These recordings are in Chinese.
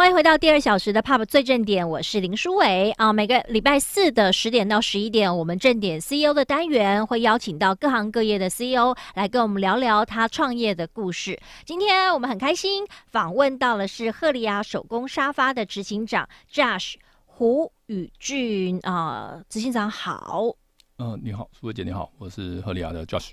欢迎回到第二小时的 Pub 最正点，我是林书伟啊。每个礼拜四的十点到十一点，我们正点 CEO 的单元会邀请到各行各业的 CEO 来跟我们聊聊他创业的故事。今天我们很开心访问到了是赫里亚手工沙发的执行长 Josh 胡宇俊啊，执行长好。嗯，你好，苏伟姐，你好，我是赫里亚的 Josh。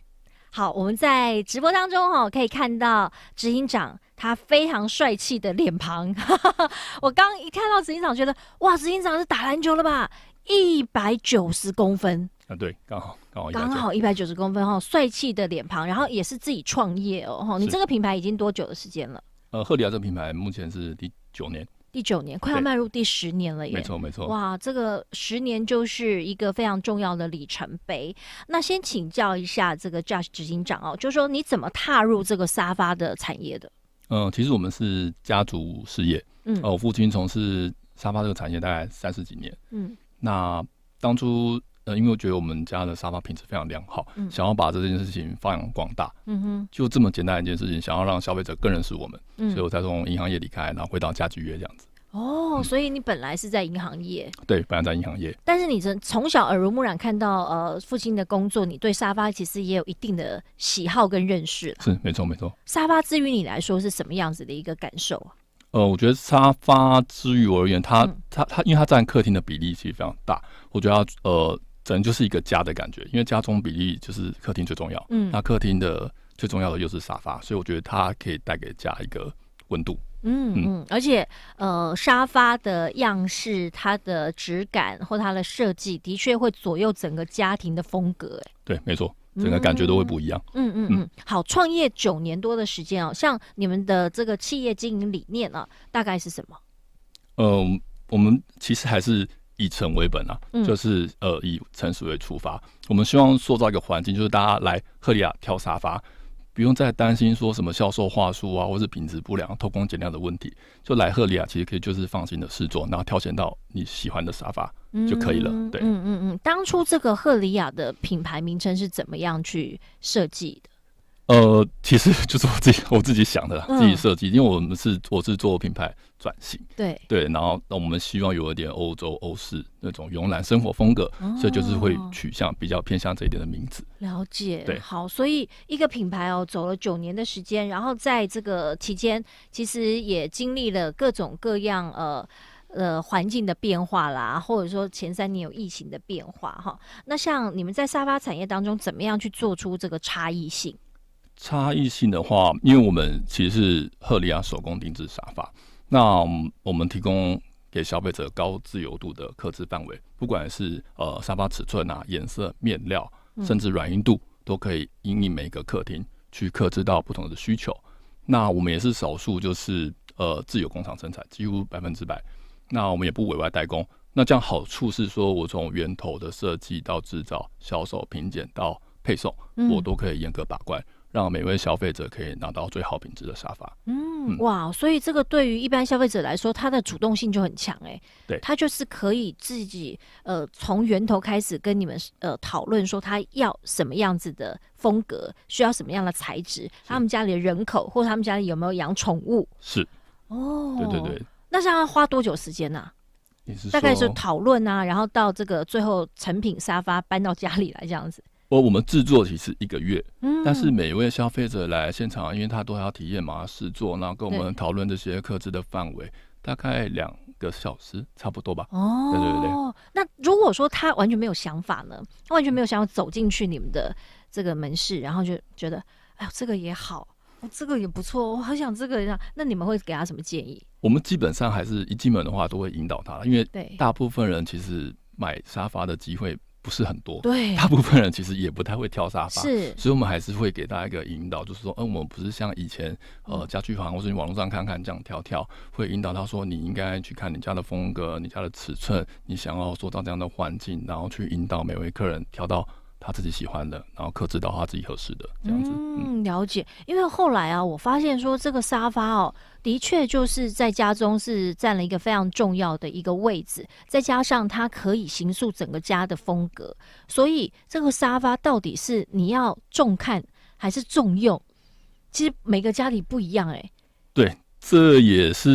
好，我们在直播当中哈，可以看到执行长他非常帅气的脸庞。我刚一看到执行长，觉得哇，执行长是打篮球了吧？一百九十公分啊，对，刚好刚好刚好一百九十公分哈，帅气的脸庞，然后也是自己创业哦，哈，你这个品牌已经多久的时间了？呃，赫里亚这个品牌目前是第九年。一九年快要迈入第十年了耶，没错没错，哇，这个十年就是一个非常重要的里程碑。那先请教一下这个 Josh 执行长哦，就是说你怎么踏入这个沙发的产业的？嗯，其实我们是家族事业，嗯，我父亲从事沙发这个产业大概三十几年，嗯，那当初。呃，因为我觉得我们家的沙发品质非常良好，想要把这件事情发扬光大，嗯哼，就这么简单一件事情，想要让消费者更认识我们，嗯，所以我才从银行业离开，然后回到家居业这样子。哦，所以你本来是在银行业，对，本来在银行业，但是你从从小耳濡目染看到呃父亲的工作，你对沙发其实也有一定的喜好跟认识了。是，没错，没错。沙发之于你来说是什么样子的一个感受啊？呃，我觉得沙发之于我而言，它它它，因为它占客厅的比例其实非常大，我觉得它呃。可能就是一个家的感觉，因为家中比例就是客厅最重要。嗯，那客厅的最重要的又是沙发，所以我觉得它可以带给家一个温度。嗯嗯，而且呃，沙发的样式、它的质感或它的设计，的确会左右整个家庭的风格。哎，对，没错，整个感觉都会不一样。嗯嗯嗯，好，创业九年多的时间啊，像你们的这个企业经营理念啊，大概是什么？呃，我们其实还是。以诚为本啊，就是呃以诚实为出发。我们希望塑造一个环境，就是大家来赫利亚挑沙发，不用再担心说什么销售话术啊，或是品质不良、偷工减料的问题。就来赫利亚，其实可以就是放心的试坐，然后挑选到你喜欢的沙发就可以了。对，嗯嗯嗯，当初这个赫利亚的品牌名称是怎么样去设计的？呃，其实 就是我自己我自己想的，自己设计，因为我们是我是做品牌转型，对对，然后那我们希望有一点欧洲欧式那种慵懒生活风格，所以就是会取向比较偏向这一点的名字。了解，对，好，所以一个品牌哦，走了九年的时间，然后在这个期间，其实也经历了各种各样呃呃环境的变化啦，或者说前三年有疫情的变化哈。那像你们在沙发产业当中，怎么样去做出这个差异性？差异性的话，因为我们其实是赫利亚手工定制沙发，那我们提供给消费者高自由度的克制范围，不管是呃沙发尺寸啊、颜色、面料，甚至软硬度，都可以因应每个客厅去克制到不同的需求。那我们也是少数，就是呃自有工厂生产，几乎百分之百。那我们也不委外代工。那这样好处是说，我从源头的设计到制造、销售、品检到配送，我都可以严格把关。让每位消费者可以拿到最好品质的沙发。嗯，哇，所以这个对于一般消费者来说，他的主动性就很强哎。对，他就是可以自己呃从源头开始跟你们呃讨论，说他要什么样子的风格，需要什么样的材质，他们家里的人口或他们家里有没有养宠物。是。哦。对对对。那这样要花多久时间呢？大概是讨论啊，然后到这个最后成品沙发搬到家里来这样子。哦，我们制作其实一个月，嗯，但是每一位消费者来现场，因为他都要体验嘛、试坐，然后跟我们讨论这些克制的范围，大概两个小时，差不多吧。哦，对对对。那如果说他完全没有想法呢？他完全没有想要走进去你们的这个门市，然后就觉得，哎呀，这个也好，哦，这个也不错，我好想这个一样。那你们会给他什么建议？我们基本上还是一进门的话，都会引导他，因为大部分人其实买沙发的机会。不是很多，对，大部分人其实也不太会挑沙发，是，所以我们还是会给大家一个引导，就是说，嗯，我们不是像以前，呃，家具房或者你网络上看看这样跳跳，会引导他说，你应该去看你家的风格，你家的尺寸，你想要做到这样的环境，然后去引导每位客人挑到。他自己喜欢的，然后克制到他自己合适的这样子。嗯，了解。因为后来啊，我发现说这个沙发哦，的确就是在家中是占了一个非常重要的一个位置，再加上它可以形塑整个家的风格，所以这个沙发到底是你要重看还是重用？其实每个家里不一样哎。对。这也是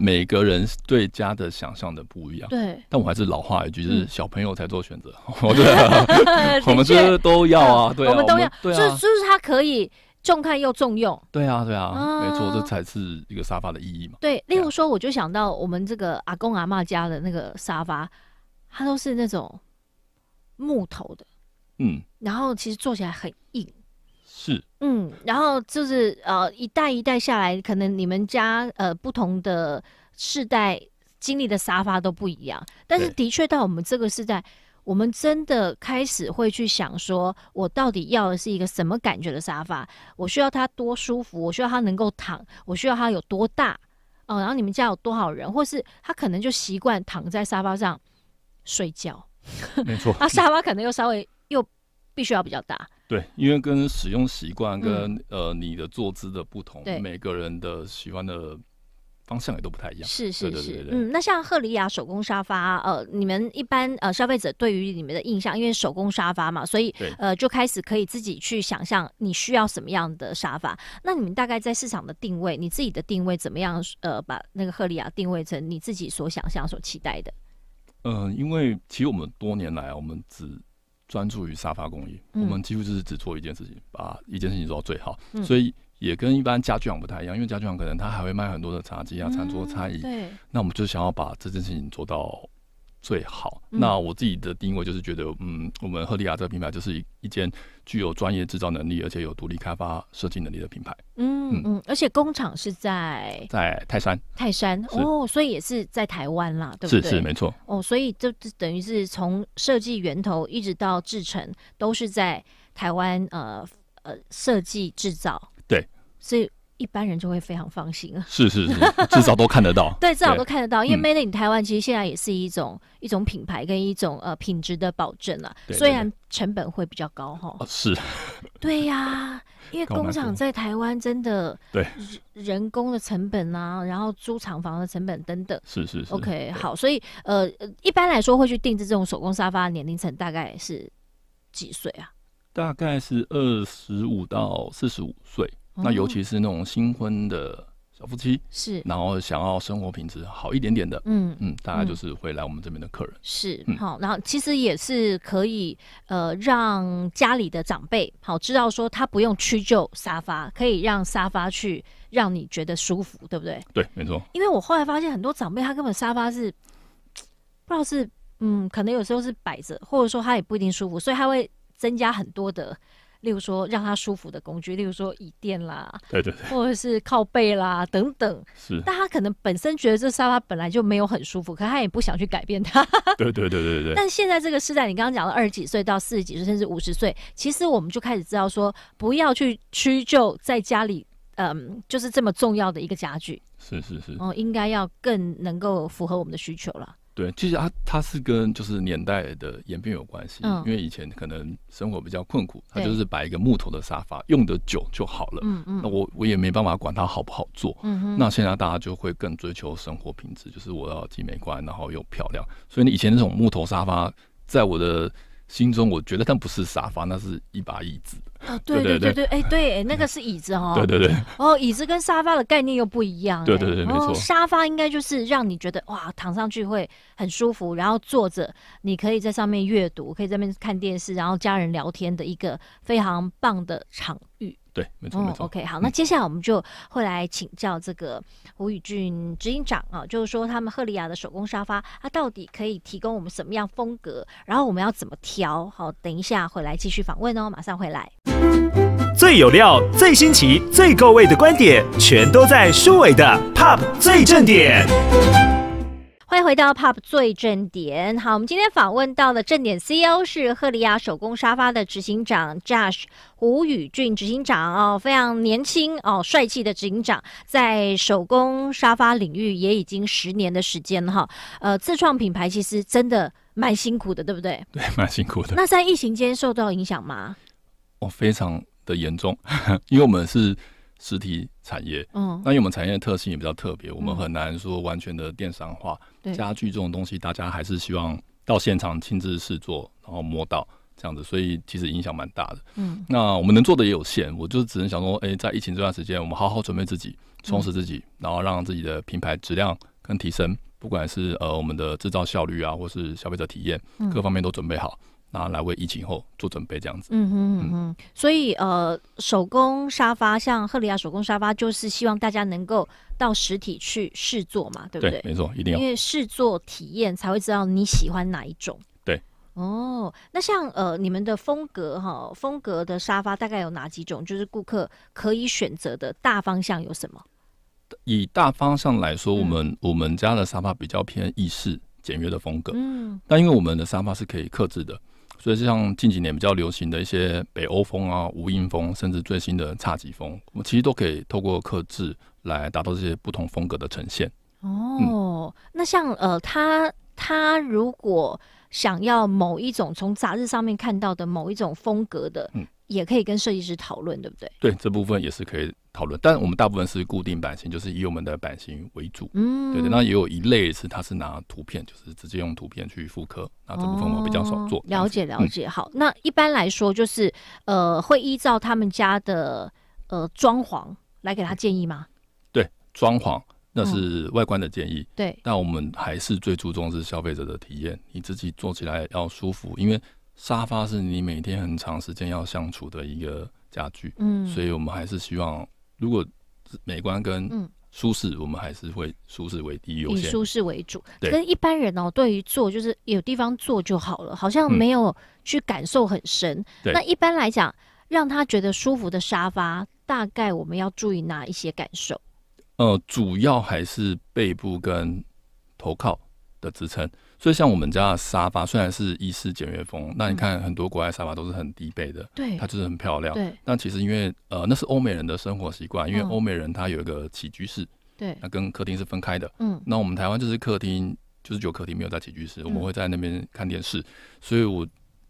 每个人对家的想象的不一样。对，但我还是老话一句，就是小朋友才做选择，对吧？我们这都要啊，对，我们都要，对啊，就是就是它可以重看又重用。对啊，对啊，没错，这才是一个沙发的意义嘛。对，例如说，我就想到我们这个阿公阿妈家的那个沙发，它都是那种木头的，嗯，然后其实坐起来很硬。是，嗯，然后就是呃，一代一代下来，可能你们家呃不同的世代经历的沙发都不一样，但是的确到我们这个世代，我们真的开始会去想说，我到底要的是一个什么感觉的沙发？我需要它多舒服？我需要它能够躺？我需要它有多大？哦，然后你们家有多少人？或是他可能就习惯躺在沙发上睡觉，没错，那 沙发可能又稍微。必须要比较大，对，因为跟使用习惯、跟呃你的坐姿的不同，每个人的喜欢的方向也都不太一样。是是是，嗯，那像赫里亚手工沙发，呃，你们一般呃消费者对于你们的印象，因为手工沙发嘛，所以呃就开始可以自己去想象你需要什么样的沙发。那你们大概在市场的定位，你自己的定位怎么样？呃，把那个赫里亚定位成你自己所想象、所期待的。嗯，因为其实我们多年来，我们只。专注于沙发工艺，我们几乎就是只做一件事情，把一件事情做到最好，所以也跟一般家具厂不太一样。因为家具厂可能它还会卖很多的茶几啊、餐桌、餐椅，对。那我们就想要把这件事情做到。最好。那我自己的定位就是觉得，嗯，我们赫利亚这个品牌就是一一间具有专业制造能力，而且有独立开发设计能力的品牌。嗯嗯，而且工厂是在在泰山泰山哦，所以也是在台湾啦，对不对？是是没错哦，所以就等于是从设计源头一直到制成，都是在台湾呃呃设计制造。对，所以。一般人就会非常放心了。是是是，至少都看得到。对，至少都看得到，因为 made in 台湾其实现在也是一种一种品牌跟一种呃品质的保证了。虽然成本会比较高哈。是。对呀，因为工厂在台湾真的。对。人工的成本啊，然后租厂房的成本等等。是是。OK，好，所以呃一般来说会去定制这种手工沙发年龄层大概是几岁啊？大概是二十五到四十五岁。那尤其是那种新婚的小夫妻，是，然后想要生活品质好一点点的，嗯嗯，大概就是会来我们这边的客人，是，好，然后其实也是可以，呃，让家里的长辈好知道说，他不用屈就沙发，可以让沙发去让你觉得舒服，对不对？对，没错。因为我后来发现很多长辈，他根本沙发是不知道是，嗯，可能有时候是摆着，或者说他也不一定舒服，所以他会增加很多的。例如说让他舒服的工具，例如说椅垫啦，对对对，或者是靠背啦等等。是，但他可能本身觉得这沙发本来就没有很舒服，可他也不想去改变它。对对对对对对。但现在这个时代，你刚刚讲了二十几岁到四十几岁，甚至五十岁，其实我们就开始知道说，不要去屈就在家里，嗯，就是这么重要的一个家具。是是是。哦，应该要更能够符合我们的需求了。对，其实它它是跟就是年代的演变有关系，因为以前可能生活比较困苦，它就是摆一个木头的沙发，用得久就好了。那我我也没办法管它好不好做。那现在大家就会更追求生活品质，就是我要既美观然后又漂亮。所以你以前那种木头沙发，在我的。心中我觉得但不是沙发，那是一把椅子。啊，对对对对，哎，对，那个是椅子哦。对对对。哦，椅子跟沙发的概念又不一样。对对对，没错。沙发应该就是让你觉得哇，躺上去会很舒服，然后坐着你可以在上面阅读，可以在那边看电视，然后家人聊天的一个非常棒的场域。对，没错没错。OK，好，那接下来我们就会来请教这个吴宇俊执行长啊，就是说他们赫利亚的手工沙发，它到底可以提供我们什么样风格？然后我们要怎么调？好，等一下回来继续访问哦，马上回来。最有料、最新奇、最够味的观点，全都在书尾的 Pop 最正点。欢迎回到《Pop 最正点》。好，我们今天访问到的正点 CEO 是赫里亚手工沙发的执行长 Josh 胡宇俊执行长哦，非常年轻哦，帅气的执行长，在手工沙发领域也已经十年的时间哈。呃，自创品牌其实真的蛮辛苦的，对不对？对，蛮辛苦的。那在疫情间受到影响吗？哦，非常的严重，因为我们是。实体产业，嗯，那因为我们产业的特性也比较特别，我们很难说完全的电商化。对，家具这种东西，大家还是希望到现场亲自试做，然后摸到这样子，所以其实影响蛮大的。嗯，那我们能做的也有限，我就只能想说，哎，在疫情这段时间，我们好好准备自己，充实自己，然后让自己的品牌质量更提升，不管是呃我们的制造效率啊，或是消费者体验，各方面都准备好。然后来为疫情后做准备，这样子。嗯哼嗯哼。所以呃，手工沙发像赫里亚手工沙发，就是希望大家能够到实体去试坐嘛，对不对？没错，一定要。因为试坐体验才会知道你喜欢哪一种。对。哦，那像呃，你们的风格哈，风格的沙发大概有哪几种？就是顾客可以选择的大方向有什么？以大方向来说，我们我们家的沙发比较偏意式简约的风格。嗯。那因为我们的沙发是可以克制的。所以，像近几年比较流行的一些北欧风啊、无印风，甚至最新的侘寂风，我们其实都可以透过刻制来达到这些不同风格的呈现。哦，那像呃，他他如果想要某一种从杂志上面看到的某一种风格的，嗯。也可以跟设计师讨论，对不对？对，这部分也是可以讨论。但我们大部分是固定版型，就是以我们的版型为主。嗯，对。那也有一类是，他是拿图片，就是直接用图片去复刻。那这部分我比较少做。了解，了解。好，那一般来说就是，呃，会依照他们家的呃装潢来给他建议吗？对，装潢那是外观的建议。对。那我们还是最注重是消费者的体验，你自己做起来要舒服，因为。沙发是你每天很长时间要相处的一个家具，嗯，所以我们还是希望，如果美观跟舒适，我们还是会舒适为第一优先，以舒适为主。对，可是一般人哦，对于坐就是有地方坐就好了，好像没有去感受很深。那一般来讲，让他觉得舒服的沙发，大概我们要注意哪一些感受？呃，主要还是背部跟头靠的支撑。所以像我们家的沙发虽然是意式简约风，那你看很多国外沙发都是很低背的，对，它就是很漂亮。对，那其实因为呃，那是欧美人的生活习惯，因为欧美人他有一个起居室，对，那跟客厅是分开的。嗯，那我们台湾就是客厅，就是只有客厅没有在起居室，我们会在那边看电视，所以我。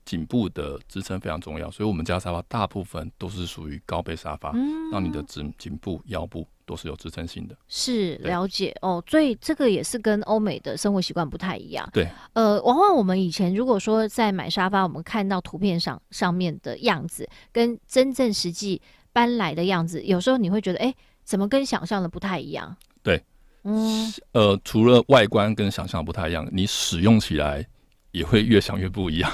颈部的支撑非常重要，所以我们家沙发大部分都是属于高背沙发，让你的颈、颈部、腰部都是有支撑性的。是了解哦，所以这个也是跟欧美的生活习惯不太一样。对，呃，往往我们以前如果说在买沙发，我们看到图片上上面的样子，跟真正实际搬来的样子，有时候你会觉得，哎，怎么跟想象的不太一样？对，嗯，呃，除了外观跟想象不太一样，你使用起来。也会越想越不一样，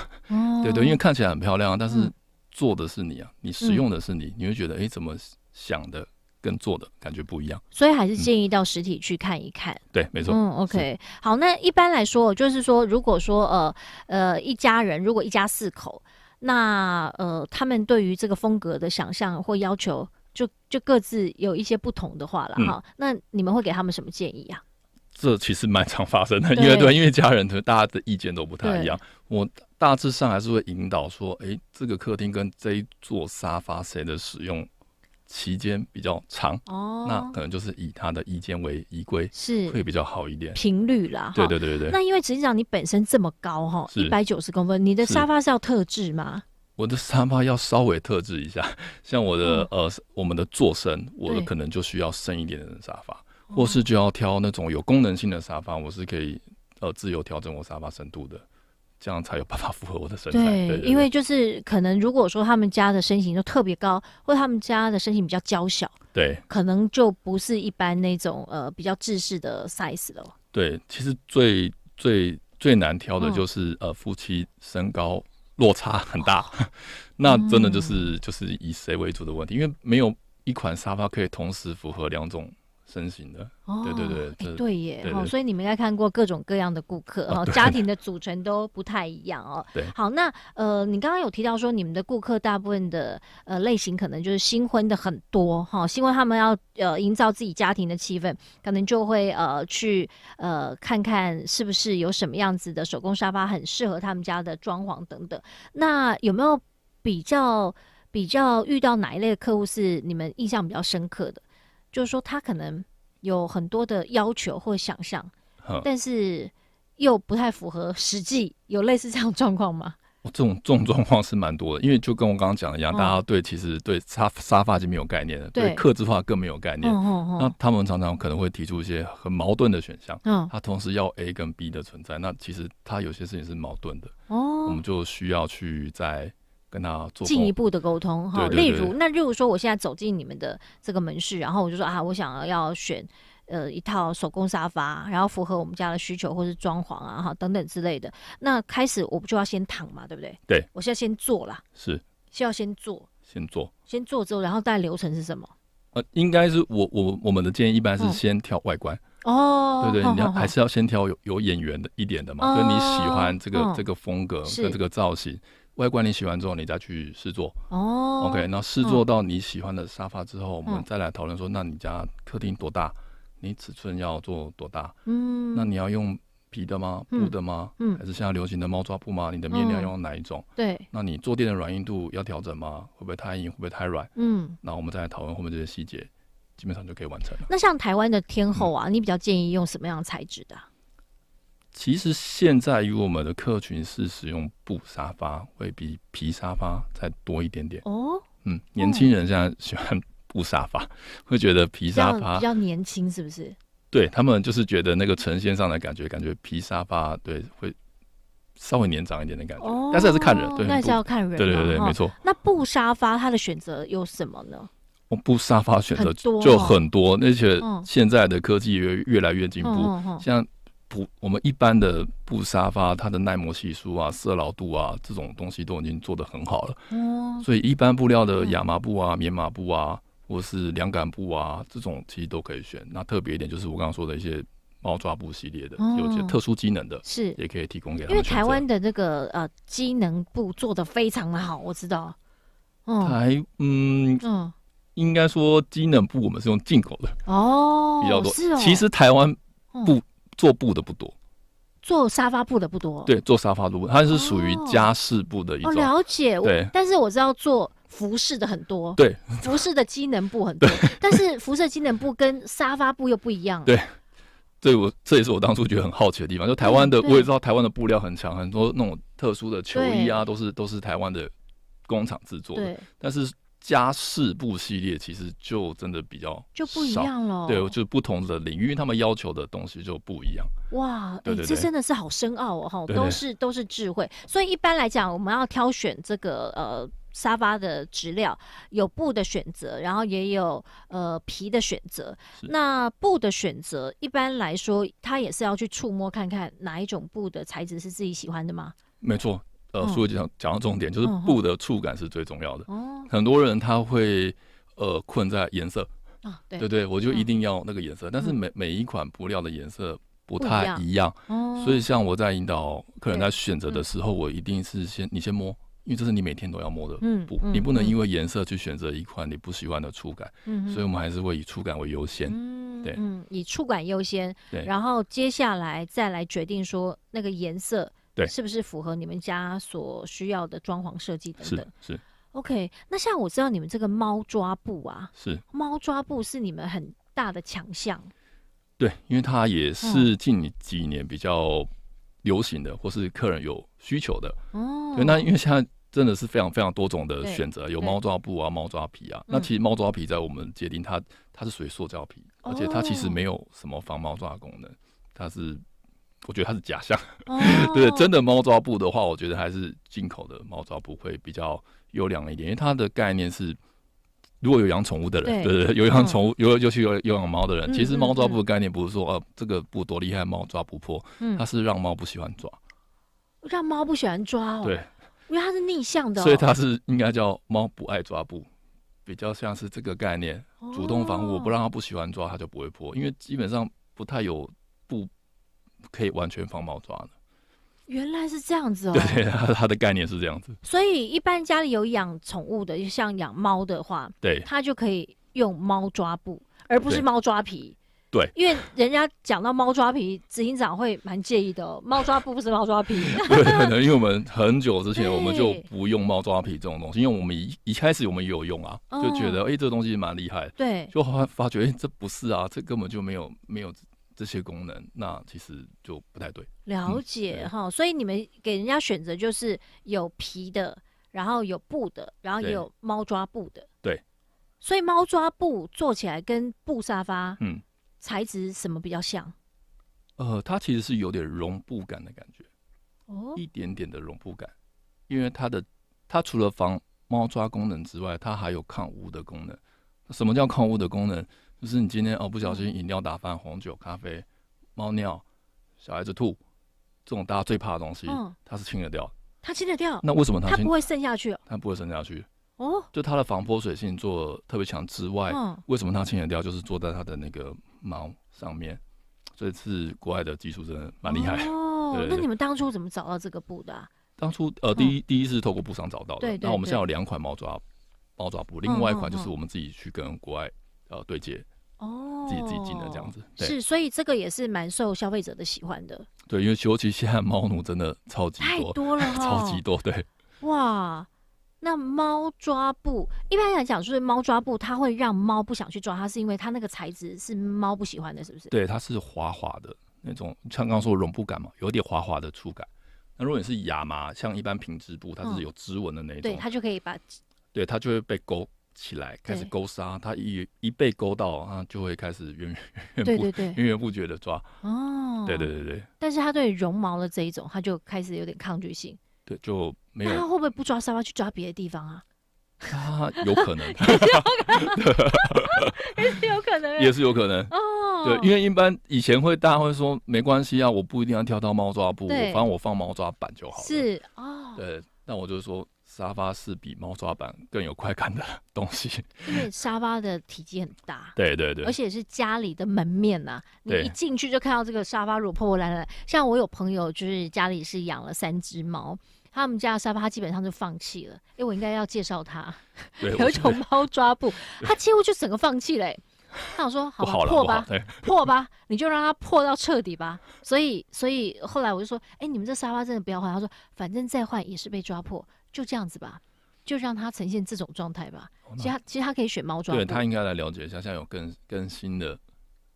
对对，因为看起来很漂亮但是做的是你啊，你使用的是你，你会觉得哎，怎么想的跟做的感觉不一样？所以还是建议到实体去看一看。对，没错。嗯，OK，好。那一般来说，就是说，如果说呃呃，一家人如果一家四口，那呃，他们对于这个风格的想象或要求，就就各自有一些不同的话了哈。那你们会给他们什么建议啊？这其实蛮常发生的，因为对，因为家人，大家的意见都不太一样。我大致上还是会引导说，哎，这个客厅跟这一座沙发谁的使用期间比较长？哦，那可能就是以他的意见为依归，是会比较好一点。频率啦，对对对对那因为实际上你本身这么高哈，一百九十公分，你的沙发是要特制吗？我的沙发要稍微特制一下，像我的呃，我们的坐身，我可能就需要深一点的沙发。或是就要挑那种有功能性的沙发，我是可以呃自由调整我沙发深度的，这样才有办法 符合我的身材。对，因为就是可能如果说他们家的身形就特别高，或他们家的身形比较娇小，对，可能就不是一般那种呃比较制式的 size 了。对，其实最最最难挑的就是呃夫妻身高落差很大，那真的就是就是以谁为主的问题，因为没有一款沙发可以同时符合两种。身形的，对对对，对耶，所以你们应该看过各种各样的顾客，哈，家庭的组成都不太一样哦。对，好，那呃，你刚刚有提到说，你们的顾客大部分的呃类型可能就是新婚的很多，哈，新婚他们要呃营造自己家庭的气氛，可能就会呃去呃看看是不是有什么样子的手工沙发很适合他们家的装潢等等。那有没有比较比较遇到哪一类的客户是你们印象比较深刻的？就是说，他可能有很多的要求或想象，但是又不太符合实际，有类似这样状况吗？这种这种状况是蛮多的，因为就跟我刚刚讲的一样，大家对其实对沙沙发就没有概念了，对客制化更没有概念。那他们常常可能会提出一些很矛盾的选项，他同时要 A 跟 B 的存在，那其实他有些事情是矛盾的。哦，我们就需要去在。跟他做进一步的沟通哈，例如，那如果说我现在走进你们的这个门市，然后我就说啊，我想要选呃一套手工沙发，然后符合我们家的需求，或是装潢啊哈等等之类的。那开始我不就要先躺嘛，对不对？对，我现在先做了，是需要先做，先做，先做之后，然后再流程是什么？呃，应该是我我我们的建议一般是先挑外观哦，对对，你要还是要先挑有有眼缘的一点的嘛，跟你喜欢这个这个风格和这个造型。外观你喜欢之后，你再去试坐。哦，OK，那试坐到你喜欢的沙发之后，我们再来讨论说，那你家客厅多大？你尺寸要做多大？嗯，那你要用皮的吗？布的吗？嗯，还是现在流行的猫抓布吗？你的面料用哪一种？对，那你坐垫的软硬度要调整吗？会不会太硬？会不会太软？嗯，那我们再来讨论后面这些细节，基本上就可以完成了。那像台湾的天后啊，你比较建议用什么样的材质的？其实现在，与我们的客群是使用布沙发会比皮沙发再多一点点哦。嗯，年轻人现在喜欢布沙发，会觉得皮沙发比较年轻，是不是？对他们就是觉得那个呈现上的感觉，感觉皮沙发对会稍微年长一点的感觉。哦，是还是看人，对，那是要看人，对对对，没错。那布沙发它的选择有什么呢？哦、布沙发选择就很多，而且现在的科技越越来越进步，像。我们一般的布沙发，它的耐磨系数啊、色牢度啊这种东西都已经做的很好了。嗯、所以一般布料的亚麻布啊、棉麻布啊，或是凉感布啊，这种其实都可以选。那特别一点就是我刚刚说的一些猫抓布系列的，有些特殊机能的，是也可以提供给。因为台湾的那个呃机能布做的非常的好，我知道。哦，台嗯嗯，应该说机能布我们是用进口的哦，比较多。是，其实台湾布。做布的不多，做沙发布的不多。对，做沙发布它是属于家饰布的一种。了解。对，但是我知道做服饰的很多。对，服饰的机能布很多，但是服饰机能布跟沙发布又不一样。对，对我这也是我当初觉得很好奇的地方。就台湾的，我也知道台湾的布料很强，很多那种特殊的球衣啊，都是都是台湾的工厂制作的。但是。加饰布系列其实就真的比较就不一样了，对，就不同的领域，他们要求的东西就不一样。哇，这真的是好深奥哦，都是都是智慧。所以一般来讲，我们要挑选这个呃沙发的质料，有布的选择，然后也有呃皮的选择。那布的选择一般来说，它也是要去触摸看看哪一种布的材质是自己喜欢的吗？没错。呃，所以讲讲到重点，就是布的触感是最重要的。哦，很多人他会呃困在颜色。啊，对对对，我就一定要那个颜色。但是每每一款布料的颜色不太一样。哦。所以像我在引导客人在选择的时候，我一定是先你先摸，因为这是你每天都要摸的布。嗯嗯。你不能因为颜色去选择一款你不喜欢的触感。嗯嗯。所以我们还是会以触感为优先。嗯。对。嗯。以触感优先。对。然后接下来再来决定说那个颜色。对，是不是符合你们家所需要的装潢设计等等？是，是。OK，那像我知道你们这个猫抓布啊，是猫抓布是你们很大的强项。对，因为它也是近几年比较流行的，或是客人有需求的。哦。那因为现在真的是非常非常多种的选择，有猫抓布啊、猫抓皮啊。那其实猫抓皮在我们界定，它它是属于塑胶皮，而且它其实没有什么防猫抓功能，它是。我觉得它是假象，对，真的猫抓布的话，我觉得还是进口的猫抓布会比较优良一点，因为它的概念是，如果有养宠物的人，对对，有养宠物，尤尤其有有养猫的人，其实猫抓布的概念不是说呃这个布多厉害猫抓不破，它是让猫不喜欢抓，让猫不喜欢抓哦，对，因为它是逆向的，所以它是应该叫猫不爱抓布，比较像是这个概念，主动防护，不让它不喜欢抓，它就不会破，因为基本上不太有。可以完全防猫抓的，原来是这样子哦。对，他他的概念是这样子。所以一般家里有养宠物的，就像养猫的话，对，他就可以用猫抓布，而不是猫抓皮。对，因为人家讲到猫抓皮，执行长会蛮介意的哦。猫抓布不是猫抓皮。对，可能因为我们很久之前我们就不用猫抓皮这种东西，因为我们一一开始我们也有用啊，就觉得哎，这个东西蛮厉害。对，就发发觉这不是啊，这根本就没有没有。这些功能，那其实就不太对。了解哈，所以你们给人家选择就是有皮的，然后有布的，然后也有猫抓布的。对。所以猫抓布做起来跟布沙发，嗯，材质什么比较像？呃，它其实是有点绒布感的感觉，哦，一点点的绒布感，因为它的它除了防猫抓功能之外，它还有抗污的功能。什么叫抗污的功能？就是你今天哦，不小心饮料打翻、红酒、咖啡、猫尿、小孩子吐，这种大家最怕的东西，它是清得掉。它清得掉。那为什么它？它不会渗下去。它不会渗下去。哦，就它的防泼水性做特别强之外，为什么它清得掉？就是坐在它的那个毛上面。这次国外的技术真的蛮厉害。哦，那你们当初怎么找到这个布的？当初呃，第一第一次透过布商找到的。那我们现在有两款猫爪猫爪布，另外一款就是我们自己去跟国外呃对接。哦，自己自己进的这样子，是，所以这个也是蛮受消费者的喜欢的。对，因为尤其现在猫奴真的超级太多了，超级多，对。哇，那猫抓布，一般来讲就是猫抓布，它会让猫不想去抓，它是因为它那个材质是猫不喜欢的，是不是？对，它是滑滑的那种，像刚刚说绒布感嘛，有点滑滑的触感。那如果你是亚麻，像一般平织布，它是有织纹的那一种，对，它就可以把，对，它就会被勾。起来开始勾纱，他一一被勾到，他就会开始源源 源源不源源不绝的抓哦。对对对对。但是他对绒毛的这一种，他就开始有点抗拒性。对，就没有。他会不会不抓沙发，去抓别的地方啊？他有可能。也 是 有可能。也是有可能哦。对，因为一般以前会大家会说没关系啊，我不一定要挑到猫抓布，反正我放猫抓板就好了。是哦。对，那我就说。沙发是比猫抓板更有快感的 东西，因为沙发的体积很大，对对对，而且是家里的门面呐，你一进去就看到这个沙发如果破破烂烂，像我有朋友就是家里是养了三只猫，他们家的沙发基本上就放弃了，哎，我应该要介绍他 有一种猫抓布，他几乎就整个放弃了，他我说好破吧，破吧，你就让它破到彻底吧，所以所以后来我就说，哎，你们这沙发真的不要换，他说反正再换也是被抓破。就这样子吧，就让它呈现这种状态吧。其他其实他可以选猫装。对他应该来了解一下，现在有更更新的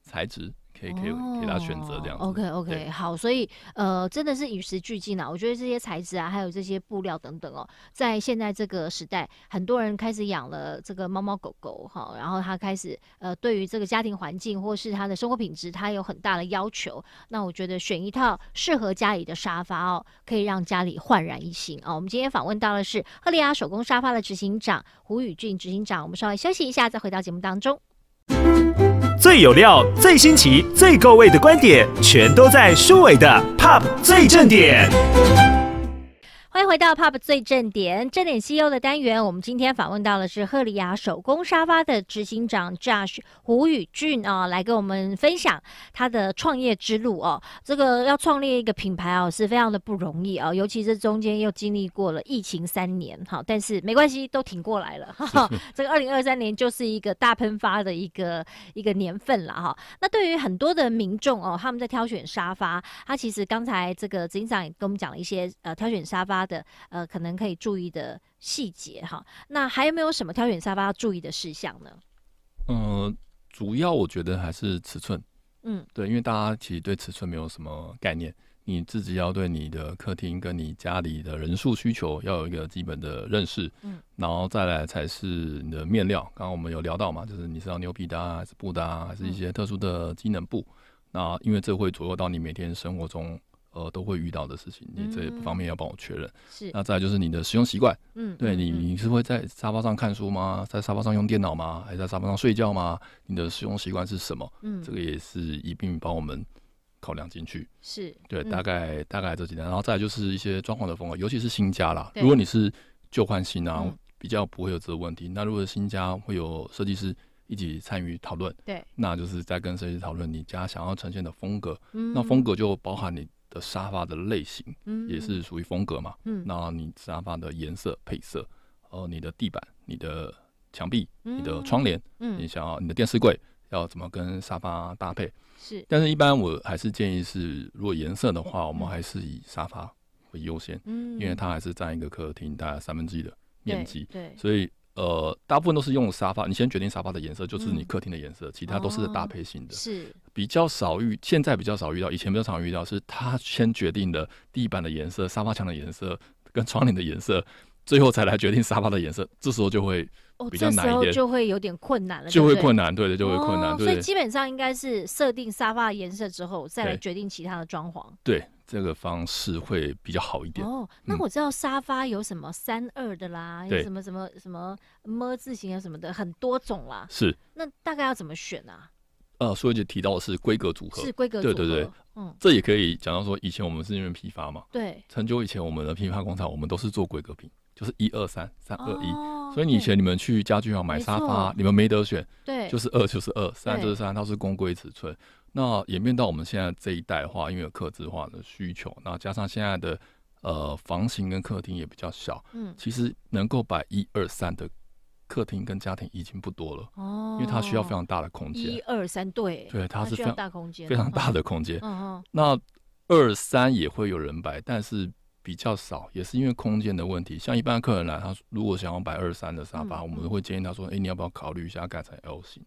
材质。可以可以给他选择这样。OK OK 好，所以呃真的是与时俱进啊！我觉得这些材质啊，还有这些布料等等哦，在现在这个时代，很多人开始养了这个猫猫狗狗哈，然后他开始呃对于这个家庭环境或是他的生活品质，他有很大的要求。那我觉得选一套适合家里的沙发哦，可以让家里焕然一新啊！我们今天访问到的是赫利亚手工沙发的执行长胡宇俊执行长，我们稍微休息一下，再回到节目当中。最有料、最新奇、最够味的观点，全都在书伟的《Pub 最正点》。欢迎回到 Pop 最正点正点 C e o 的单元。我们今天访问到的是赫里亚手工沙发的执行长 Josh 胡宇俊啊，来跟我们分享他的创业之路哦。这个要创立一个品牌哦，是非常的不容易哦，尤其是中间又经历过了疫情三年哈，但是没关系，都挺过来了。哈哈 这个二零二三年就是一个大喷发的一个一个年份了哈。那对于很多的民众哦，他们在挑选沙发，他其实刚才这个执行长也跟我们讲了一些呃，挑选沙发。的呃，可能可以注意的细节哈。那还有没有什么挑选沙发要注意的事项呢？嗯，主要我觉得还是尺寸。嗯，对，因为大家其实对尺寸没有什么概念，你自己要对你的客厅跟你家里的人数需求要有一个基本的认识。嗯，然后再来才是你的面料。刚刚我们有聊到嘛，就是你是要牛皮的，还是布的，还是一些特殊的机能布？那因为这会左右到你每天生活中。呃，都会遇到的事情，你这方面要帮我确认。是，那再就是你的使用习惯，嗯，对，你你是会在沙发上看书吗？在沙发上用电脑吗？还是在沙发上睡觉吗？你的使用习惯是什么？嗯，这个也是一并帮我们考量进去。是对，大概大概这几天，然后再就是一些装潢的风格，尤其是新家啦。如果你是旧换新啊，比较不会有这个问题。那如果是新家，会有设计师一起参与讨论。对，那就是在跟设计师讨论你家想要呈现的风格。嗯，那风格就包含你。的沙发的类型，嗯，也是属于风格嘛，嗯，那你沙发的颜色配色，呃，你的地板、你的墙壁、你的窗帘，嗯，你想要你的电视柜要怎么跟沙发搭配？是，但是一般我还是建议是，如果颜色的话，我们还是以沙发为优先，嗯，因为它还是占一个客厅大概三分之一的面积，对，所以。呃，大部分都是用沙发，你先决定沙发的颜色，就是你客厅的颜色，其他都是搭配型的，是比较少遇。现在比较少遇到，以前比较常遇到，是他先决定的地板的颜色、沙发墙的颜色跟窗帘的颜色，最后才来决定沙发的颜色。这时候就会比较难一点，就会有点困难了，就会困难，对的，就会困难。所以基本上应该是设定沙发颜色之后，再来决定其他的装潢。对。这个方式会比较好一点哦。那我知道沙发有什么三二的啦，有什么什么什么么字形啊，什么的很多种啦。是。那大概要怎么选啊？啊，所以就提到的是规格组合，是规格组合。对对对，嗯，这也可以讲到说，以前我们是因为批发嘛。对。很久以前，我们的批发工厂，我们都是做规格品，就是一二三，三二一。所以你以前你们去家具行买沙发，你们没得选，对，就是二就是二，三就是三，它是公规尺寸。那演变到我们现在这一代的话，因为有客制化的需求，那加上现在的呃房型跟客厅也比较小，嗯，其实能够摆一二三的客厅跟家庭已经不多了哦，因为它需要非常大的空间。一二三对对，它是非常大空间，非常大的空间。嗯嗯。那二三也会有人摆，但是比较少，也是因为空间的问题。像一般客人来，他如果想要摆二三的沙发，我们会建议他说：哎，你要不要考虑一下改成 L 型？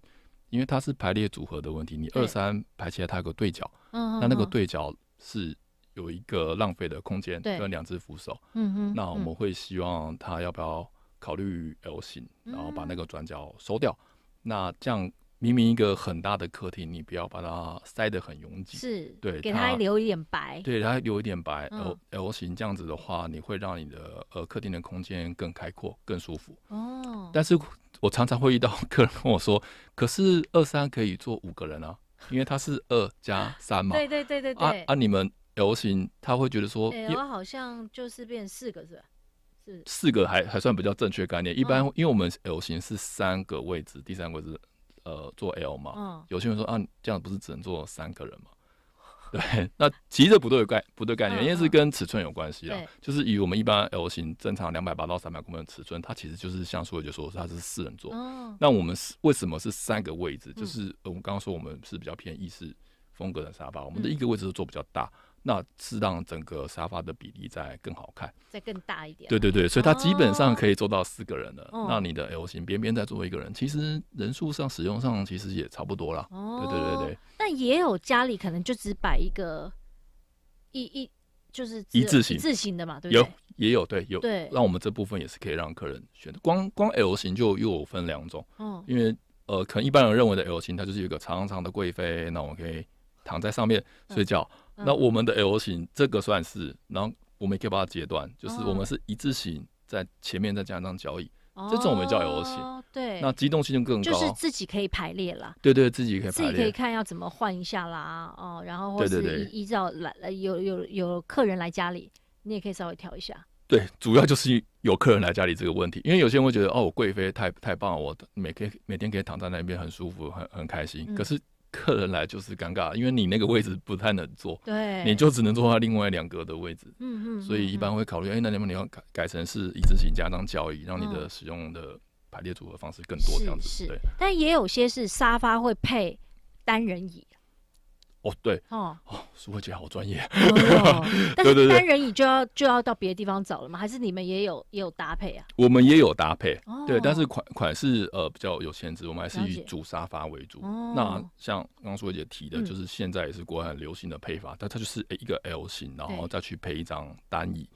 因为它是排列组合的问题，你二三排起来，它有个对角，那那个对角是有一个浪费的空间，跟两只扶手。嗯嗯，那我们会希望它要不要考虑 L 型，然后把那个转角收掉。那这样明明一个很大的客厅，你不要把它塞得很拥挤。是，对，给它留一点白。对，它留一点白。L L 型这样子的话，你会让你的呃客厅的空间更开阔、更舒服。哦，但是。我常常会遇到 客人跟我说：“可是二三可以坐五个人啊，因为它是二加三嘛。”对对对对对。啊啊，你们 L 型他会觉得说，L 好像就是变四个是吧？是四个还还算比较正确概念。一般因为我们 L 型是三个位置，第三个位置呃做 L 嘛。嗯。有些人说啊，这样不是只能坐三个人吗？对，那其实不对概不对概念，因为是跟尺寸有关系啊。就是以我们一般 L 型正常两百八到三百公分的尺寸，它其实就是像说，就说它是四人座。那我们是为什么是三个位置？就是我们刚刚说我们是比较偏意式风格的沙发，我们的一个位置是坐比较大。那是让整个沙发的比例再更好看，再更大一点。对对对，所以它基本上可以做到四个人的。那你的 L 型边边再做一个人，其实人数上使用上其实也差不多了。哦，对对对对。那也有家里可能就只摆一个，一一就是一字形、一字形的嘛，对不对？有也有对有对，那我们这部分也是可以让客人选。光光 L 型就又有分两种，嗯，因为呃可能一般人认为的 L 型，它就是有一个长长的贵妃，那我们可以躺在上面睡觉。那我们的 L 型这个算是，然后我们也可以把它截断，就是我们是一字型，在前面再加上张脚椅，这种我们叫 L 型。对。那机动性就更高。就是自己可以排列了。对对，自己可以。自己可以看要怎么换一下啦，哦，然后或是依依照来，有有有客人来家里，你也可以稍微调一下。对，主要就是有客人来家里这个问题，因为有些人会觉得哦，我贵妃太太棒，我每天每天可以躺在那边很舒服，很很开心。可是。客人来就是尴尬，因为你那个位置不太能坐，对，你就只能坐他另外两格的位置，嗯嗯，所以一般会考虑，哎，那你们你要改成是一字型加张交椅，让你的使用的排列组合方式更多，这样子，对。但也有些是沙发会配单人椅。哦，对，哦苏慧姐好专业，但是单人椅就要就要到别的地方找了吗？还是你们也有也有搭配啊？我们也有搭配，对，但是款款式呃比较有限制，我们还是以主沙发为主。那像刚刚苏慧姐提的，就是现在也是国外很流行的配法，但它就是一个 L 型，然后再去配一张单椅，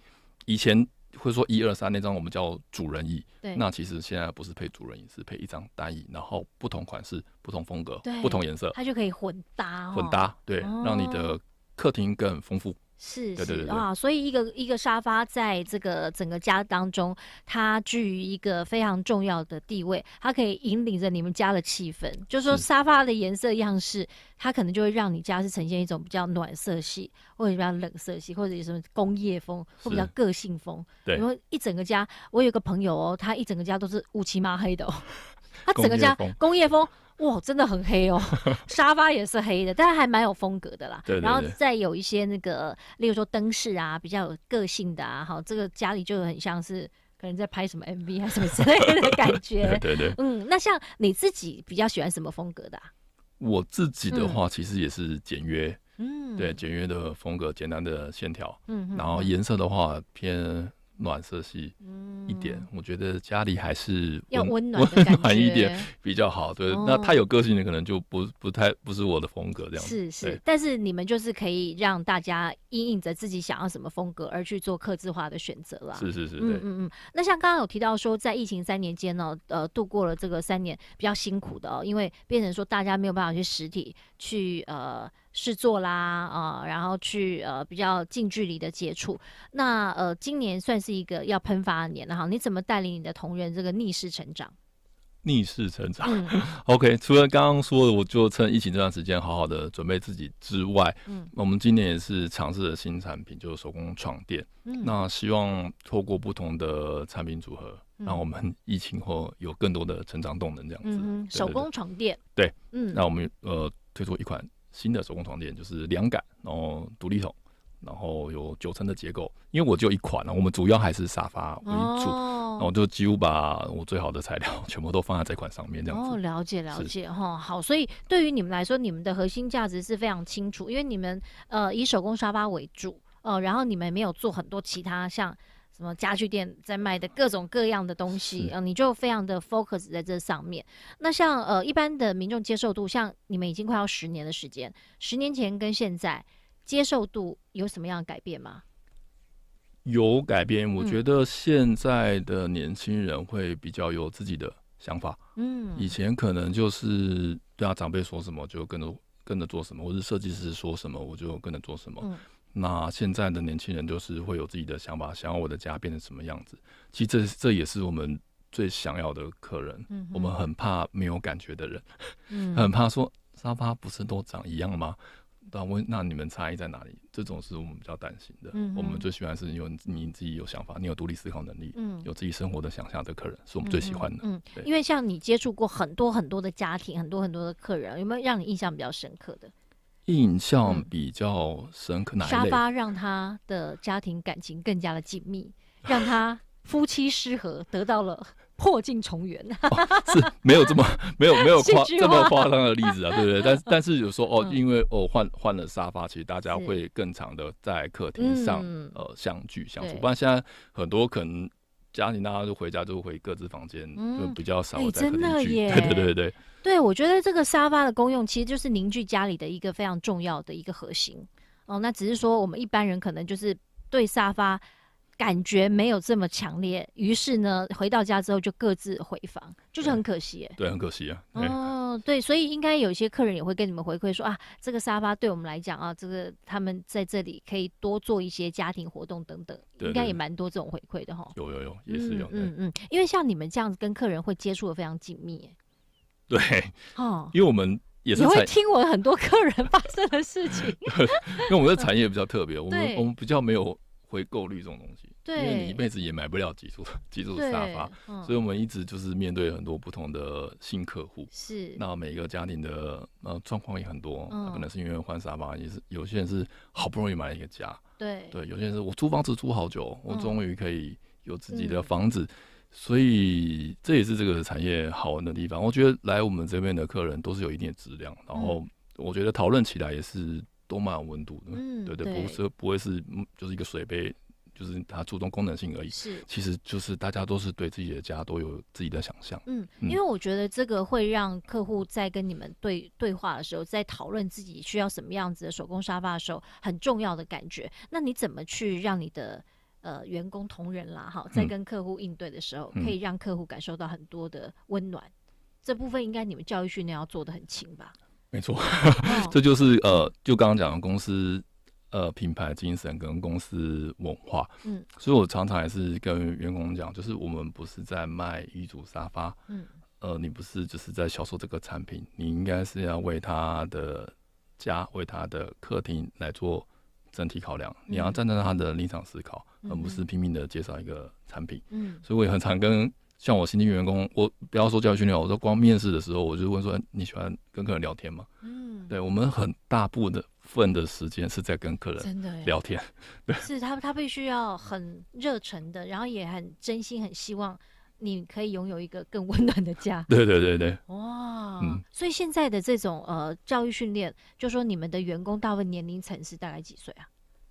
以前。会说一二三那张我们叫主人椅，那其实现在不是配主人椅，是配一张单椅，然后不同款式、不同风格、不同颜色，它就可以混搭，混搭对，让你的客厅更丰富。是是啊，所以一个一个沙发在这个整个家当中，它居于一个非常重要的地位，它可以引领着你们家的气氛。就是说，沙发的颜色样式，它可能就会让你家是呈现一种比较暖色系，或者比较冷色系，或者有什么工业风，或比较个性风。对，因为一整个家，我有个朋友哦，他一整个家都是乌漆抹黑的哦，他整个家工业风。哇，真的很黑哦，沙发也是黑的，但是还蛮有风格的啦。对对。然后再有一些那个，例如说灯饰啊，比较有个性的啊，好，这个家里就很像是可能在拍什么 MV 啊什么之类的感 觉。对对。嗯，那像你自己比较喜欢什么风格的？我自己的话，其实也是简约。嗯。对，简约的风格，简单的线条。嗯。然后颜色的话，偏。暖色系一点，我觉得家里还是要温暖暖一点比较好。对，那太有个性的可能就不不太不是我的风格这样。是是，但是你们就是可以让大家依应着自己想要什么风格而去做克制化的选择啦。是是是，嗯嗯嗯。那像刚刚有提到说，在疫情三年间呢，呃，度过了这个三年比较辛苦的，哦，因为变成说大家没有办法去实体。去呃试做啦，啊，然后去呃比较近距离的接触。那呃今年算是一个要喷发年了哈，你怎么带领你的同仁这个逆势成长？逆势成长，OK。除了刚刚说的，我就趁疫情这段时间好好的准备自己之外，嗯，我们今年也是尝试了新产品，就是手工床垫。嗯，那希望透过不同的产品组合，让我们 疫情后有更多的成长动能。这样子，手工床垫，对，嗯，那我们呃推出一款新的手工床垫，就是凉感，然后独立桶。然后有九层的结构，因为我就一款了。我们主要还是沙发为主，然后就几乎把我最好的材料全部都放在这款上面这样。哦，了解了解哈。好，所以对于你们来说，你们的核心价值是非常清楚，因为你们呃以手工沙发为主呃，然后你们没有做很多其他像什么家具店在卖的各种各样的东西，呃，你就非常的 focus 在这上面。那像呃一般的民众接受度，像你们已经快要十年的时间，十年前跟现在。接受度有什么样的改变吗？有改变，我觉得现在的年轻人会比较有自己的想法。嗯，以前可能就是对啊，长辈说什么就跟着跟着做什么，或是设计师说什么我就跟着做什么。那现在的年轻人就是会有自己的想法，想要我的家变成什么样子。其实这这也是我们最想要的客人。嗯，我们很怕没有感觉的人。嗯，很怕说沙发不是都长一样吗？但问那你们差异在哪里？这种是我们比较担心的。嗯，我们最喜欢是有你自己有想法，你有独立思考能力，嗯，有自己生活的想象的客人，是我们最喜欢的。嗯，对。因为像你接触过很多很多的家庭，很多很多的客人，有没有让你印象比较深刻的？印象比较深刻哪一沙发让他的家庭感情更加的紧密，让他夫妻失和得到了。破镜重圆，是没有这么没有没有夸这么夸张的例子啊，对不对？但 但是有时候哦，因为哦换换了沙发，其实大家会更常的在客厅上呃相聚相处。不然现在很多可能家里大家就回家就回各自房间，就比较少。真的耶！对对对对，对我觉得这个沙发的功用其实就是凝聚家里的一个非常重要的一个核心哦。那只是说我们一般人可能就是对沙发。感觉没有这么强烈，于是呢，回到家之后就各自回房，就是很可惜。对，很可惜啊。哦，对，所以应该有些客人也会跟你们回馈说啊，这个沙发对我们来讲啊，这个他们在这里可以多做一些家庭活动等等，应该也蛮多这种回馈的哈。有有有，也是有。嗯嗯，因为像你们这样子跟客人会接触的非常紧密，耶。对，哦，因为我们也是会听闻很多客人发生的事情，因为我们的产业比较特别，我们我们比较没有。回购率这种东西，因为你一辈子也买不了几组几组沙发，所以我们一直就是面对很多不同的新客户。是，那每个家庭的呃状况也很多，可能是因为换沙发，也是有些人是好不容易买了一个家，对对，有些人是我租房子租好久，我终于可以有自己的房子，所以这也是这个产业好玩的地方。我觉得来我们这边的客人都是有一定的质量，然后我觉得讨论起来也是。都蛮有温度的，对对，不是不会是，就是一个水杯，就是它注重功能性而已。是，其实就是大家都是对自己的家都有自己的想象。嗯，因为我觉得这个会让客户在跟你们对对话的时候，在讨论自己需要什么样子的手工沙发的时候，很重要的感觉。那你怎么去让你的呃员工同仁啦，哈，在跟客户应对的时候，可以让客户感受到很多的温暖。这部分应该你们教育训练要做的很轻吧？没错，这就是呃，就刚刚讲的公司呃品牌精神跟公司文化。嗯，所以我常常还是跟员工讲，就是我们不是在卖一组沙发，嗯，呃，你不是就是在销售这个产品，你应该是要为他的家、为他的客厅来做整体考量，你要站在他的立场思考，而不是拼命的介绍一个产品。嗯，所以我也很常跟。像我新进员工，我不要说教育训练，我说光面试的时候，我就问说你喜欢跟客人聊天吗？嗯，对我们很大部分的时间是在跟客人聊天，对，是他他必须要很热诚的，然后也很真心，很希望你可以拥有一个更温暖的家。对对对对，哇，嗯，所以现在的这种呃教育训练，就说你们的员工大部分年龄层是大概几岁啊？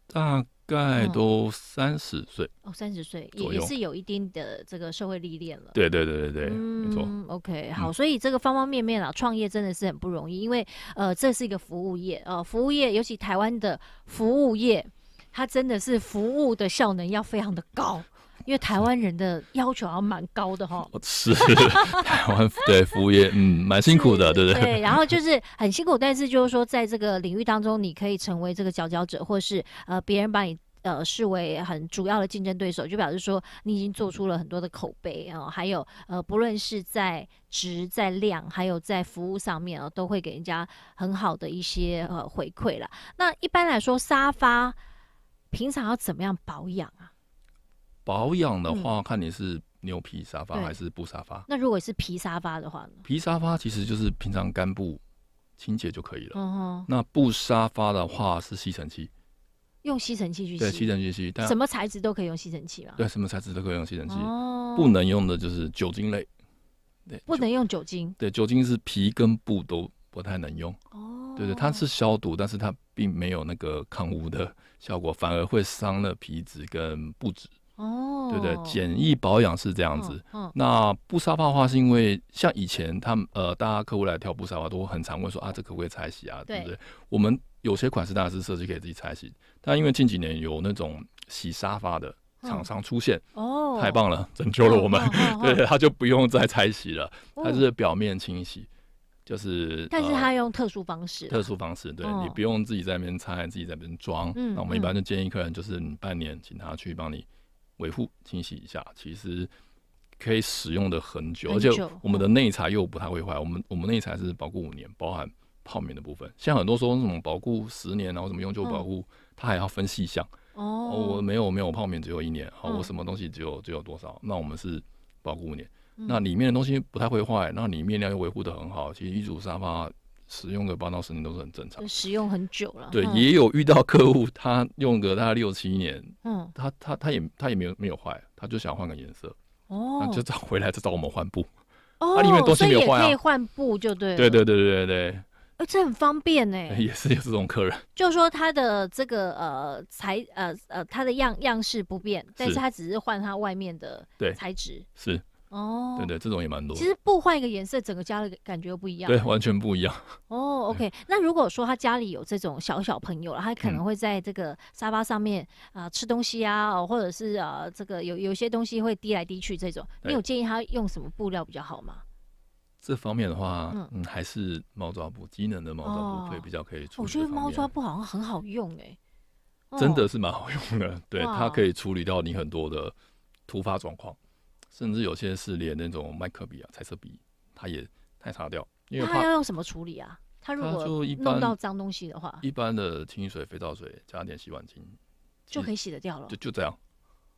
大。概都三十岁哦，三十岁也是有一定的这个社会历练了。对对对对对，没错。OK，好，所以这个方方面面啊，创业真的是很不容易，因为呃，这是一个服务业啊，服务业尤其台湾的服务业，它真的是服务的效能要非常的高。因为台湾人的要求还蛮高的哈，是 台湾 对服务业嗯蛮辛苦的，对不对？对，然后就是很辛苦，但是就是说在这个领域当中，你可以成为这个佼佼者，或是呃别人把你呃视为很主要的竞争对手，就表示说你已经做出了很多的口碑啊，还有呃不论是在质、在量，还有在服务上面啊，都会给人家很好的一些呃回馈了。那一般来说，沙发平常要怎么样保养啊？保养的话，看你是牛皮沙发还是布沙发。那如果是皮沙发的话呢？皮沙发其实就是平常干布清洁就可以了。那布沙发的话是吸尘器，用吸尘器去吸。对吸尘器吸，但什么材质都可以用吸尘器嘛？对，什么材质都可以用吸尘器。不能用的就是酒精类，对，不能用酒精。对，酒精是皮跟布都不太能用。哦，对对，它是消毒，但是它并没有那个抗污的效果，反而会伤了皮质跟布质。哦，对对，简易保养是这样子。那布沙发的话，是因为像以前他们呃，大家客户来挑布沙发，都会很常问说啊，这可不可以拆洗啊？对不对？我们有些款式然是设计可以自己拆洗，但因为近几年有那种洗沙发的厂商出现，哦，太棒了，拯救了我们。对 对，他就不用再拆洗了，它是表面清洗，就是，但是他用特殊方式，特殊方式，对你不用自己在那边拆，自己在那边装。那我们一般就建议客人，就是你半年请他去帮你。维护清洗一下，其实可以使用的很久，而且我们的内材又不太会坏。我们我们内材是保护五年，包含泡棉的部分。像很多说什么保护十年然后什么永久保护，它还要分细项。哦，我没有没有泡棉，只有一年。好，我什么东西只有只有多少？那我们是保护五年，那里面的东西不太会坏，那你面料又维护的很好，其实一组沙发。使用个八到十年都是很正常，使用很久了。对，也有遇到客户，他用个大概六七年，嗯，他他他也他也没有没有坏，他就想换个颜色，哦，就找回来再找我们换布，哦，里面东西没有啊。所以也可以换布就对，对对对对对对，哎，这很方便呢，也是有这种客人，就说他的这个呃材呃呃，他的样样式不变，但是他只是换他外面的对材质是。哦，对对，这种也蛮多。其实布换一个颜色，整个家的感觉又不一样。对，完全不一样。哦，OK。那如果说他家里有这种小小朋友了，他可能会在这个沙发上面啊吃东西啊，或者是呃这个有有些东西会滴来滴去，这种，你有建议他用什么布料比较好吗？这方面的话，嗯，还是猫抓布，机能的猫抓布会比较可以处理。我觉得猫抓布好像很好用诶，真的是蛮好用的。对，它可以处理到你很多的突发状况。甚至有些是连那种麦克笔啊、彩色笔，它也太擦掉。它要用什么处理啊？它如果弄到脏东西的话，一般的清水、肥皂水加点洗碗精，就可以洗得掉了。就就这样。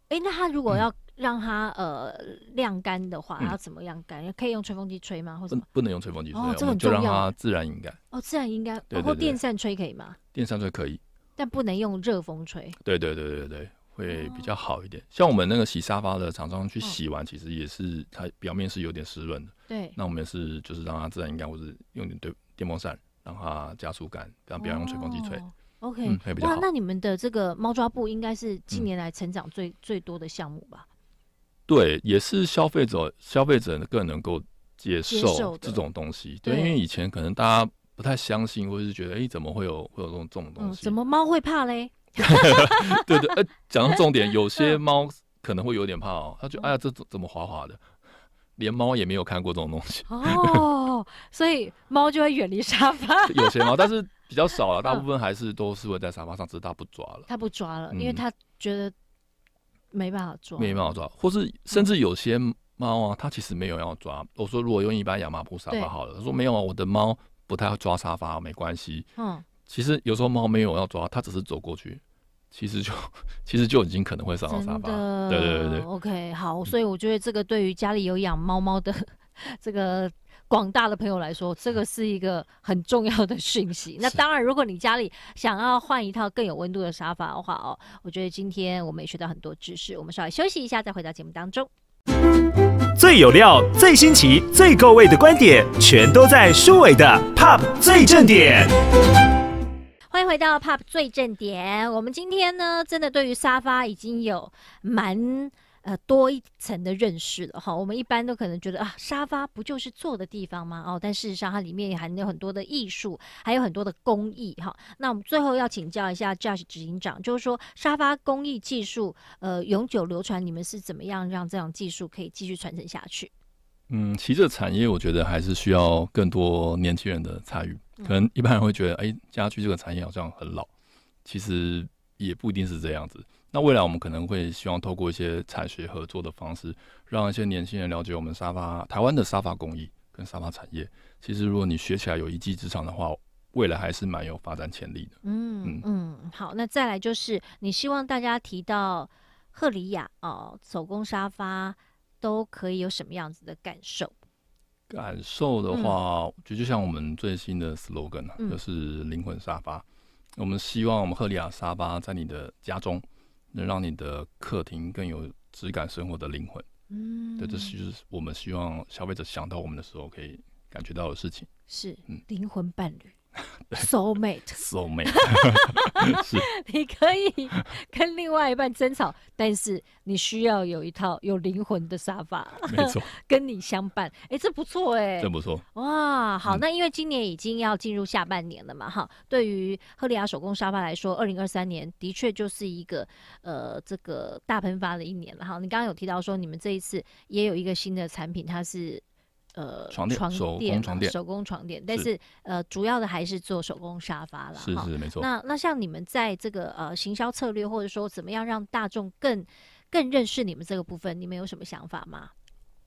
哎，那他如果要让它呃晾干的话，要怎么晾干？可以用吹风机吹吗？或者不能用吹风机吹哦，这很重要。就让它自然应该。哦，自然应该。包括电扇吹可以吗？电扇吹可以。但不能用热风吹。对对对对对。会比较好一点，像我们那个洗沙发的厂商去洗完，其实也是它表面是有点湿润的。对，那我们是就是让它自然干，或者用点对电风扇让它加速干，不要用吹风机吹。OK，哇，那你们的这个猫抓布应该是近年来成长最最多的项目吧？对，也是消费者消费者更能够接受这种东西，对，因为以前可能大家不太相信，或者是觉得哎，怎么会有会有这种这种东西？怎么猫会怕嘞？对对，呃，讲到重点，有些猫可能会有点怕哦，它就哎呀，这怎怎么滑滑的，连猫也没有看过这种东西哦，所以猫就会远离沙发。有些猫，但是比较少了，大部分还是都是会在沙发上，只是它不抓了。它不抓了，因为它觉得没办法抓，没办法抓，或是甚至有些猫啊，它其实没有要抓。我说如果用一般亚麻布沙发好了，他说没有啊，我的猫不太会抓沙发，没关系。嗯。其实有时候猫没有要抓，它只是走过去，其实就 其实就已经可能会伤到沙发。对对对对，OK，好，所以我觉得这个对于家里有养猫猫的这个广大的朋友来说，这个是一个很重要的讯息。那当然，如果你家里想要换一套更有温度的沙发的话哦，我觉得今天我们也学到很多知识。我们稍微休息一下，再回到节目当中。最有料、最新奇、最够味的观点，全都在书尾的 Pub 最正点。欢迎回到《Pop 最正点》。我们今天呢，真的对于沙发已经有蛮呃多一层的认识了哈。我们一般都可能觉得啊，沙发不就是坐的地方吗？哦，但事实上它里面也含有很多的艺术，还有很多的工艺哈。那我们最后要请教一下 Josh 执行长，就是说沙发工艺技术呃永久流传，你们是怎么样让这种技术可以继续传承下去？嗯，其实产业我觉得还是需要更多年轻人的参与。可能一般人会觉得，哎，家具这个产业好像很老，其实也不一定是这样子。那未来我们可能会希望透过一些产学合作的方式，让一些年轻人了解我们沙发台湾的沙发工艺跟沙发产业。其实如果你学起来有一技之长的话，未来还是蛮有发展潜力的。嗯嗯嗯，好，那再来就是你希望大家提到赫里亚哦，手工沙发。都可以有什么样子的感受？感受的话，就就像我们最新的 slogan 啊，就是灵魂沙发。我们希望我们赫利亚沙发在你的家中，能让你的客厅更有质感生活的灵魂。嗯，对，这就是我们希望消费者想到我们的时候，可以感觉到的事情。是，嗯，灵魂伴侣。Soulmate，Soulmate，你可以跟另外一半争吵，但是你需要有一套有灵魂的沙发，没错，跟你相伴。哎，这不错哎，真不错哇！好，那因为今年已经要进入下半年了嘛，哈。对于赫利亚手工沙发来说，二零二三年的确就是一个呃这个大喷发的一年了哈。你刚刚有提到说，你们这一次也有一个新的产品，它是。呃，床垫、手工床垫、手工床垫，但是呃，主要的还是做手工沙发了。是是没错。那那像你们在这个呃行销策略，或者说怎么样让大众更更认识你们这个部分，你们有什么想法吗？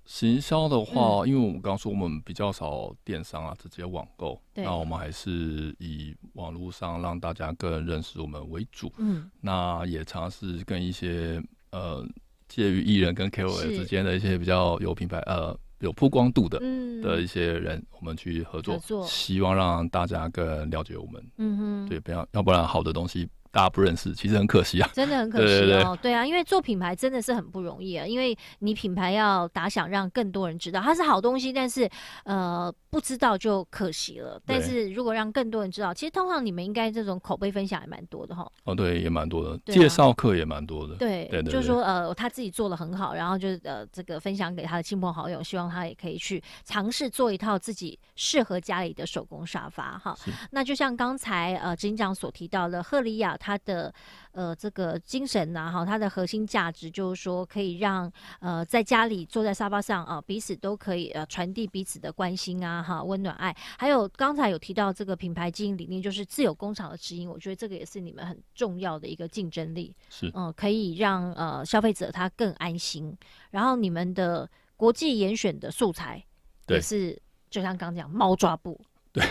行销的话，因为我们刚说我们比较少电商啊，直接网购，那我们还是以网络上让大家更认识我们为主。嗯，那也尝试跟一些呃介于艺人跟 KOL 之间的一些比较有品牌呃。有曝光度的的一些人，我们去合作，希望让大家更了解我们。嗯哼，对，不要，要不然好的东西。大家不认识，其实很可惜啊，真的很可惜哦，对啊，因为做品牌真的是很不容易啊，因为你品牌要打响，让更多人知道它是好东西，但是呃不知道就可惜了。但是如果让更多人知道，其实通常你们应该这种口碑分享也蛮多的哈。哦，对，也蛮多的，介绍课也蛮多的，对，就是说呃他自己做的很好，然后就是呃这个分享给他的亲朋好友，希望他也可以去尝试做一套自己适合家里的手工沙发哈。那就像刚才呃执行长所提到的，赫利亚。他的呃这个精神呐，哈，他的核心价值就是说可以让呃在家里坐在沙发上啊，彼此都可以呃传递彼此的关心啊，哈，温暖爱。还有刚才有提到这个品牌经营理念，就是自有工厂的直营，我觉得这个也是你们很重要的一个竞争力。是，嗯，可以让呃消费者他更安心。然后你们的国际严选的素材，也是就像刚讲猫抓布，对，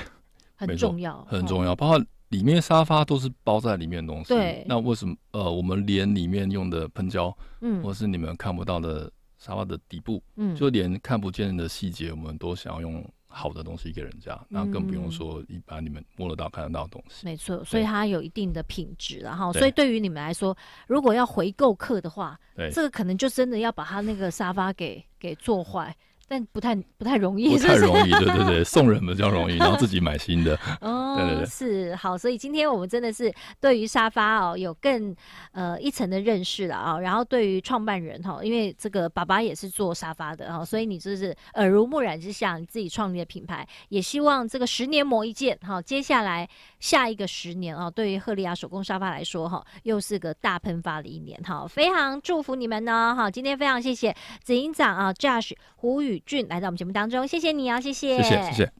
很重要，很重要，包括。里面沙发都是包在里面的东西，那为什么呃我们连里面用的喷胶，嗯，或是你们看不到的沙发的底部，嗯，就连看不见的细节，我们都想要用好的东西给人家，那更不用说一般你们摸得到、看得到的东西，没错，所以它有一定的品质，然后所以对于你们来说，如果要回购客的话，这个可能就真的要把它那个沙发给给做坏。但不太不太容易，不太容易，对对对，送人比较容易，然后自己买新的，哦，对对对，是好，所以今天我们真的是对于沙发哦有更呃一层的认识了啊，然后对于创办人哈，因为这个爸爸也是做沙发的哈，所以你就是耳濡目染之下，你自己创立的品牌，也希望这个十年磨一剑哈，接下来下一个十年啊，对于赫利亚手工沙发来说哈，又是个大喷发的一年哈，非常祝福你们呢哈，今天非常谢谢紫营长啊，Josh 胡宇。俊来到我们节目当中，谢谢你哦，谢谢，谢谢，谢谢。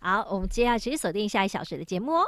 好，我们接下来直接锁定下一小时的节目哦。